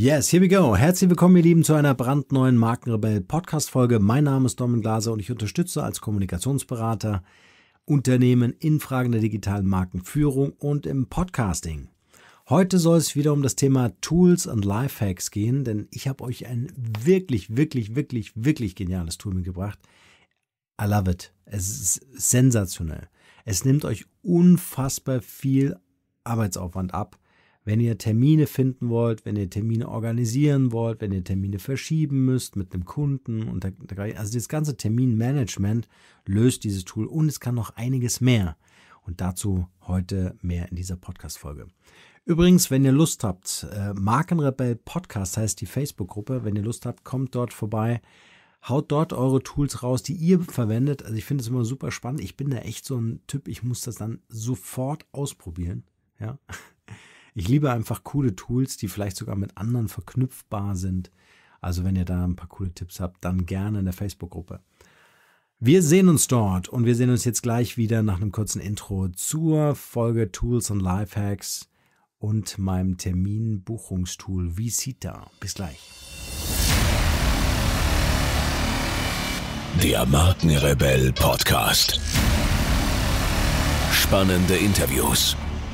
Yes, here we go. Herzlich willkommen, ihr Lieben, zu einer brandneuen Markenrebell Podcast-Folge. Mein Name ist Domin Glaser und ich unterstütze als Kommunikationsberater Unternehmen in Fragen der digitalen Markenführung und im Podcasting. Heute soll es wieder um das Thema Tools und Lifehacks gehen, denn ich habe euch ein wirklich, wirklich, wirklich, wirklich geniales Tool mitgebracht. I love it. Es ist sensationell. Es nimmt euch unfassbar viel Arbeitsaufwand ab wenn ihr Termine finden wollt, wenn ihr Termine organisieren wollt, wenn ihr Termine verschieben müsst mit einem Kunden und also das ganze Terminmanagement löst dieses Tool und es kann noch einiges mehr. Und dazu heute mehr in dieser Podcast-Folge. Übrigens, wenn ihr Lust habt, äh, Markenrebell Podcast heißt die Facebook-Gruppe. Wenn ihr Lust habt, kommt dort vorbei. Haut dort eure Tools raus, die ihr verwendet. Also ich finde es immer super spannend. Ich bin da echt so ein Typ, ich muss das dann sofort ausprobieren. Ja. Ich liebe einfach coole Tools, die vielleicht sogar mit anderen verknüpfbar sind. Also wenn ihr da ein paar coole Tipps habt, dann gerne in der Facebook-Gruppe. Wir sehen uns dort und wir sehen uns jetzt gleich wieder nach einem kurzen Intro zur Folge Tools und Lifehacks und meinem Terminbuchungstool Visita. Bis gleich. Der Markenrebell Podcast. Spannende Interviews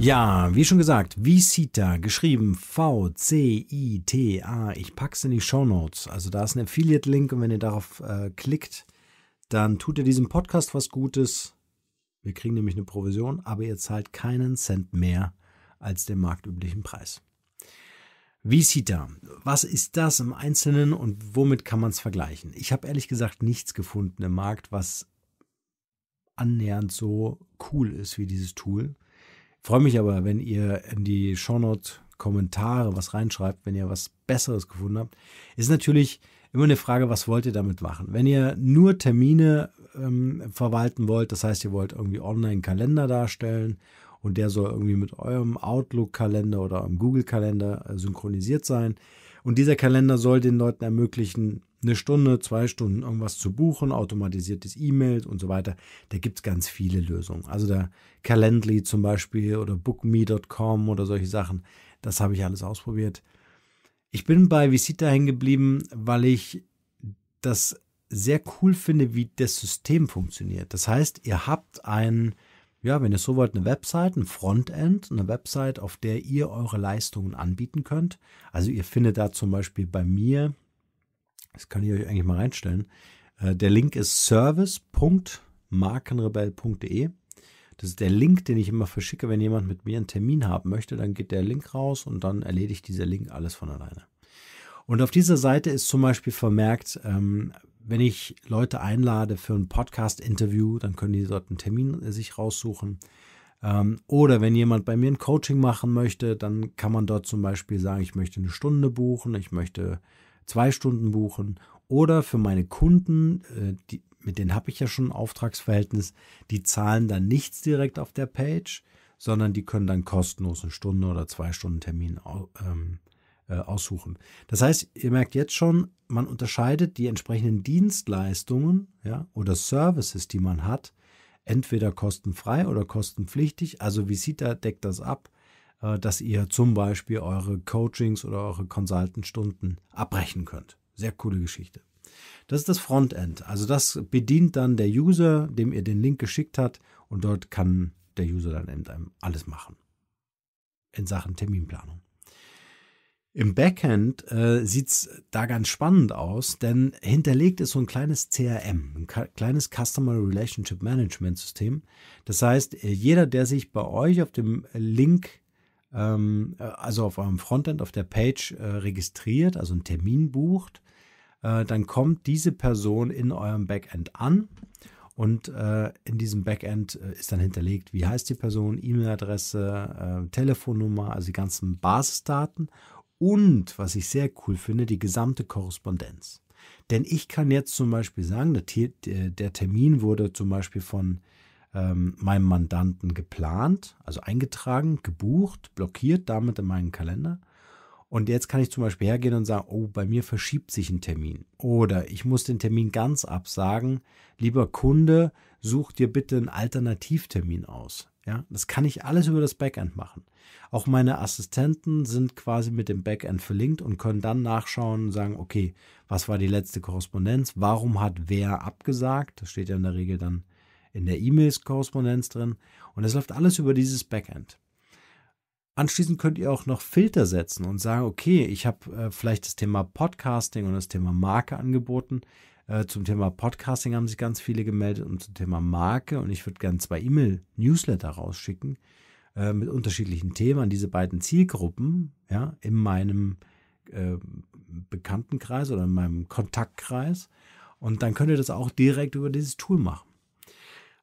Ja, wie schon gesagt, Visita, geschrieben V-C-I-T-A. Ich pack's in die Show Notes. Also da ist ein Affiliate-Link und wenn ihr darauf äh, klickt, dann tut ihr diesem Podcast was Gutes. Wir kriegen nämlich eine Provision, aber ihr zahlt keinen Cent mehr als den marktüblichen Preis. Visita, was ist das im Einzelnen und womit kann man es vergleichen? Ich habe ehrlich gesagt nichts gefunden im Markt, was annähernd so cool ist wie dieses Tool. Freue mich aber, wenn ihr in die Shownote Kommentare was reinschreibt, wenn ihr was Besseres gefunden habt. Ist natürlich immer eine Frage, was wollt ihr damit machen? Wenn ihr nur Termine ähm, verwalten wollt, das heißt, ihr wollt irgendwie Online-Kalender darstellen und der soll irgendwie mit eurem Outlook-Kalender oder eurem Google-Kalender äh, synchronisiert sein. Und dieser Kalender soll den Leuten ermöglichen, eine Stunde, zwei Stunden irgendwas zu buchen, automatisiertes E-Mail und so weiter. Da gibt es ganz viele Lösungen. Also der Calendly zum Beispiel oder bookme.com oder solche Sachen, das habe ich alles ausprobiert. Ich bin bei Visita hängen geblieben, weil ich das sehr cool finde, wie das System funktioniert. Das heißt, ihr habt ein, ja, wenn ihr so wollt, eine Website, ein Frontend, eine Website, auf der ihr eure Leistungen anbieten könnt. Also ihr findet da zum Beispiel bei mir das kann ich euch eigentlich mal reinstellen. Äh, der Link ist service.markenrebell.de. Das ist der Link, den ich immer verschicke, wenn jemand mit mir einen Termin haben möchte. Dann geht der Link raus und dann erledigt dieser Link alles von alleine. Und auf dieser Seite ist zum Beispiel vermerkt, ähm, wenn ich Leute einlade für ein Podcast-Interview, dann können die dort einen Termin äh, sich raussuchen. Ähm, oder wenn jemand bei mir ein Coaching machen möchte, dann kann man dort zum Beispiel sagen, ich möchte eine Stunde buchen, ich möchte zwei Stunden buchen oder für meine Kunden, äh, die, mit denen habe ich ja schon ein Auftragsverhältnis, die zahlen dann nichts direkt auf der Page, sondern die können dann kostenlos eine Stunde oder zwei Stunden Termin ähm, äh, aussuchen. Das heißt, ihr merkt jetzt schon, man unterscheidet die entsprechenden Dienstleistungen ja, oder Services, die man hat, entweder kostenfrei oder kostenpflichtig. Also Visita deckt das ab äh, dass ihr zum Beispiel eure Coachings oder eure Consultant-Stunden abbrechen könnt. Sehr coole Geschichte. Das ist das Frontend. Also das bedient dann der User, dem ihr den Link geschickt habt und dort kann der User dann eben alles machen in Sachen Terminplanung. Im Backend äh, sieht es da ganz spannend aus, denn hinterlegt ist so ein kleines CRM, ein kleines Customer Relationship Management System. Das heißt, äh, jeder, der sich bei euch auf dem Link ähm, äh, also auf eurem Frontend, auf der Page äh, registriert, also einen Termin bucht, äh, dann kommt diese Person in eurem Backend an und äh, in diesem Backend äh, ist dann hinterlegt, wie heißt die Person, E-Mail-Adresse, äh, Telefonnummer, also die ganzen Basisdaten und, was ich sehr cool finde, die gesamte Korrespondenz. Denn ich kann jetzt zum Beispiel sagen, der, der Termin wurde zum Beispiel von ähm, meinem Mandanten geplant, also eingetragen, gebucht, blockiert damit in meinen Kalender. Und jetzt kann ich zum Beispiel hergehen und sagen, oh, bei mir verschiebt sich ein Termin. Oder ich muss den Termin ganz absagen. Lieber Kunde, such dir bitte einen Alternativtermin aus. Ja, das kann ich alles über das Backend machen. Auch meine Assistenten sind quasi mit dem Backend verlinkt und können dann nachschauen und sagen, okay, was war die letzte Korrespondenz? Warum hat wer abgesagt? Das steht ja in der Regel dann in der E-Mails-Korrespondenz drin und das läuft alles über dieses Backend. Anschließend könnt ihr auch noch Filter setzen und sagen, okay, ich habe äh, vielleicht das Thema Podcasting und das Thema Marke angeboten. Äh, zum Thema Podcasting haben sich ganz viele gemeldet und zum Thema Marke und ich würde gerne zwei E-Mail-Newsletter rausschicken äh, mit unterschiedlichen Themen an diese beiden Zielgruppen ja, in meinem äh, Bekanntenkreis oder in meinem Kontaktkreis. Und dann könnt ihr das auch direkt über dieses Tool machen.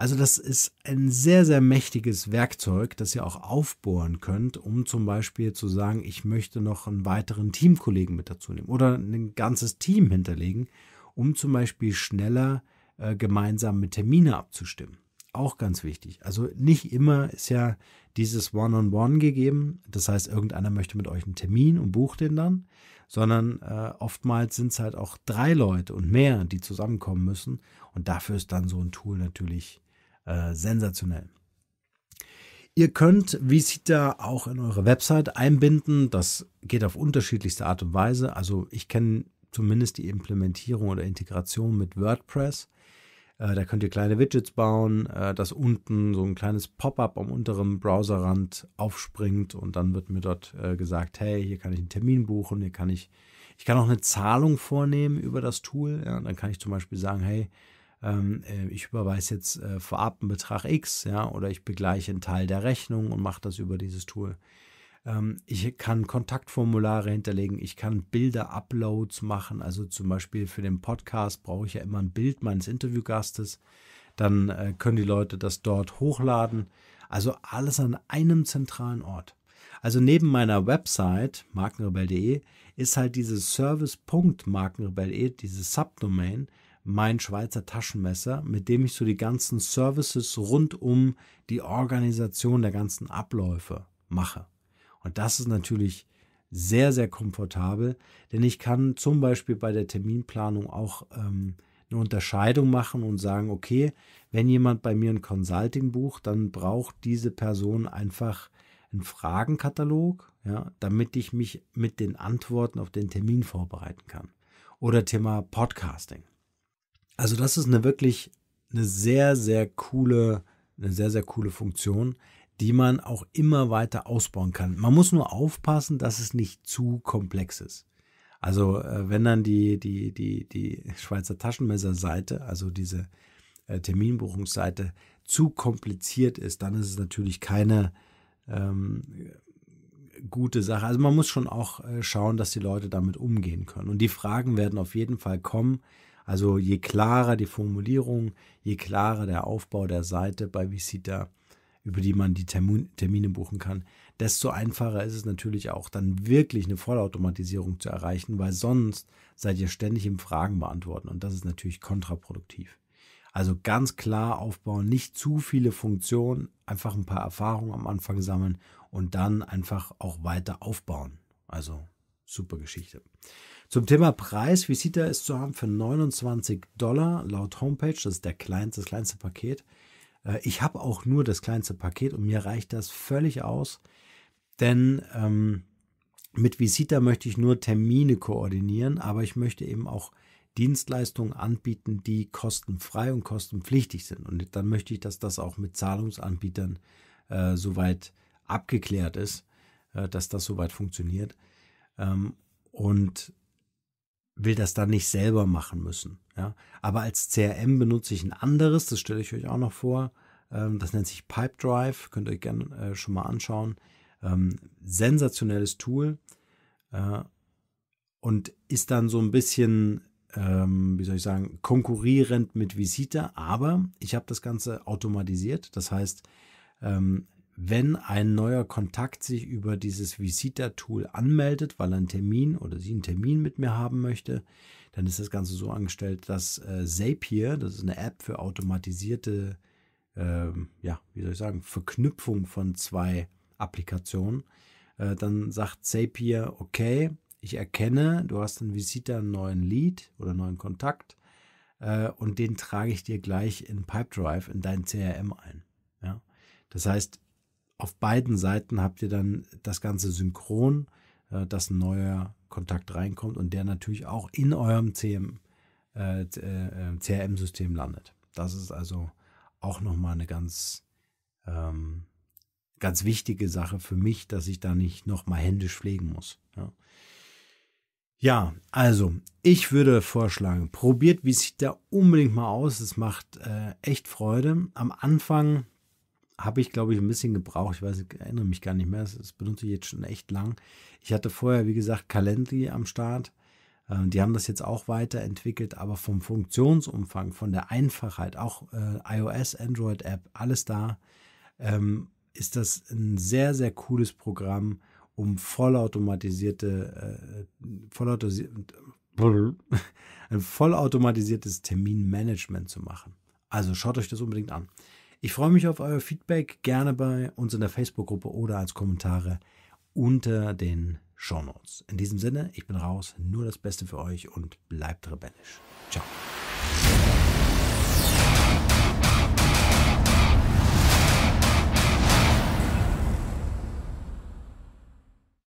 Also das ist ein sehr, sehr mächtiges Werkzeug, das ihr auch aufbohren könnt, um zum Beispiel zu sagen, ich möchte noch einen weiteren Teamkollegen mit dazu nehmen oder ein ganzes Team hinterlegen, um zum Beispiel schneller äh, gemeinsam mit Termine abzustimmen. Auch ganz wichtig. Also nicht immer ist ja dieses One-on-One -on -One gegeben. Das heißt, irgendeiner möchte mit euch einen Termin und bucht den dann, sondern äh, oftmals sind es halt auch drei Leute und mehr, die zusammenkommen müssen. Und dafür ist dann so ein Tool natürlich äh, sensationell. Ihr könnt Visita auch in eure Website einbinden. Das geht auf unterschiedlichste Art und Weise. Also ich kenne zumindest die Implementierung oder Integration mit WordPress. Äh, da könnt ihr kleine Widgets bauen, äh, dass unten so ein kleines Pop-up am unteren Browserrand aufspringt und dann wird mir dort gesagt, hey, hier kann ich einen Termin buchen, hier kann ich, ich kann auch eine Zahlung vornehmen über das Tool. Ja, dann kann ich zum Beispiel sagen, hey, ähm, äh, ich überweise jetzt äh, vorab einen Betrag X, ja, oder ich begleiche einen Teil der Rechnung und mache das über dieses Tool. Ähm, ich kann Kontaktformulare hinterlegen, ich kann Bilder-Uploads machen, also zum Beispiel für den Podcast brauche ich ja immer ein Bild meines Interviewgastes. Dann äh, können die Leute das dort hochladen. Also alles an einem zentralen Ort. Also neben meiner Website markenrebell.de ist halt dieses service.markenrebell.de, dieses Subdomain, mein Schweizer Taschenmesser, mit dem ich so die ganzen Services rund um die Organisation der ganzen Abläufe mache. Und das ist natürlich sehr, sehr komfortabel, denn ich kann zum Beispiel bei der Terminplanung auch ähm, eine Unterscheidung machen und sagen, okay, wenn jemand bei mir ein Consulting bucht, dann braucht diese Person einfach einen Fragenkatalog, ja, damit ich mich mit den Antworten auf den Termin vorbereiten kann. Oder Thema Podcasting. Also das ist eine wirklich eine sehr, sehr coole, eine sehr, sehr coole Funktion, die man auch immer weiter ausbauen kann. Man muss nur aufpassen, dass es nicht zu komplex ist. Also äh, wenn dann die, die, die, die Schweizer Taschenmesserseite, also diese äh, Terminbuchungsseite, zu kompliziert ist, dann ist es natürlich keine ähm, gute Sache. Also man muss schon auch äh, schauen, dass die Leute damit umgehen können. Und die Fragen werden auf jeden Fall kommen. Also je klarer die Formulierung, je klarer der Aufbau der Seite bei Visita, über die man die Termine buchen kann, desto einfacher ist es natürlich auch, dann wirklich eine Vollautomatisierung zu erreichen, weil sonst seid ihr ständig im Fragen beantworten und das ist natürlich kontraproduktiv. Also ganz klar aufbauen, nicht zu viele Funktionen, einfach ein paar Erfahrungen am Anfang sammeln und dann einfach auch weiter aufbauen. Also super Geschichte. Zum Thema Preis, Visita ist zu haben für 29 Dollar laut Homepage. Das ist der kleinste, das kleinste Paket. Äh, ich habe auch nur das kleinste Paket und mir reicht das völlig aus, denn ähm, mit Visita möchte ich nur Termine koordinieren, aber ich möchte eben auch Dienstleistungen anbieten, die kostenfrei und kostenpflichtig sind. Und dann möchte ich, dass das auch mit Zahlungsanbietern äh, soweit abgeklärt ist, äh, dass das soweit funktioniert. Ähm, und will das dann nicht selber machen müssen. Ja? Aber als CRM benutze ich ein anderes, das stelle ich euch auch noch vor. Ähm, das nennt sich Pipedrive, könnt ihr euch gerne äh, schon mal anschauen. Ähm, sensationelles Tool äh, und ist dann so ein bisschen, ähm, wie soll ich sagen, konkurrierend mit Visita, aber ich habe das Ganze automatisiert. Das heißt, wenn ein neuer Kontakt sich über dieses Visita-Tool anmeldet, weil er einen Termin oder sie einen Termin mit mir haben möchte, dann ist das Ganze so angestellt, dass äh, Zapier, das ist eine App für automatisierte, äh, ja, wie soll ich sagen, Verknüpfung von zwei Applikationen, äh, dann sagt Zapier, okay, ich erkenne, du hast in Visita einen neuen Lead oder einen neuen Kontakt äh, und den trage ich dir gleich in Pipedrive, in dein CRM ein. Ja? Das heißt, auf beiden Seiten habt ihr dann das Ganze synchron, äh, dass ein neuer Kontakt reinkommt und der natürlich auch in eurem CM, äh, CRM-System äh, äh, landet. Das ist also auch nochmal eine ganz, ähm, ganz wichtige Sache für mich, dass ich da nicht nochmal händisch pflegen muss. Ja. ja. also ich würde vorschlagen, probiert wie es sich da unbedingt mal aus. Es macht äh, echt Freude. Am Anfang habe ich, glaube ich, ein bisschen gebraucht. Ich weiß, ich erinnere mich gar nicht mehr. Das, das, benutze ich jetzt schon echt lang. Ich hatte vorher, wie gesagt, Calendly am Start. Ähm, die haben das jetzt auch weiterentwickelt, aber vom Funktionsumfang, von der Einfachheit, auch äh, iOS, Android-App, alles da, ähm, ist das ein sehr, sehr cooles Programm, um vollautomatisierte, äh, vollautomatisierte ein vollautomatisiertes Terminmanagement zu machen. Also schaut euch das unbedingt an. Ich freue mich auf euer Feedback gerne bei uns in der Facebook-Gruppe oder als Kommentare unter den Show Notes. In diesem Sinne, ich bin raus, nur das Beste für euch und bleibt rebellisch. Ciao.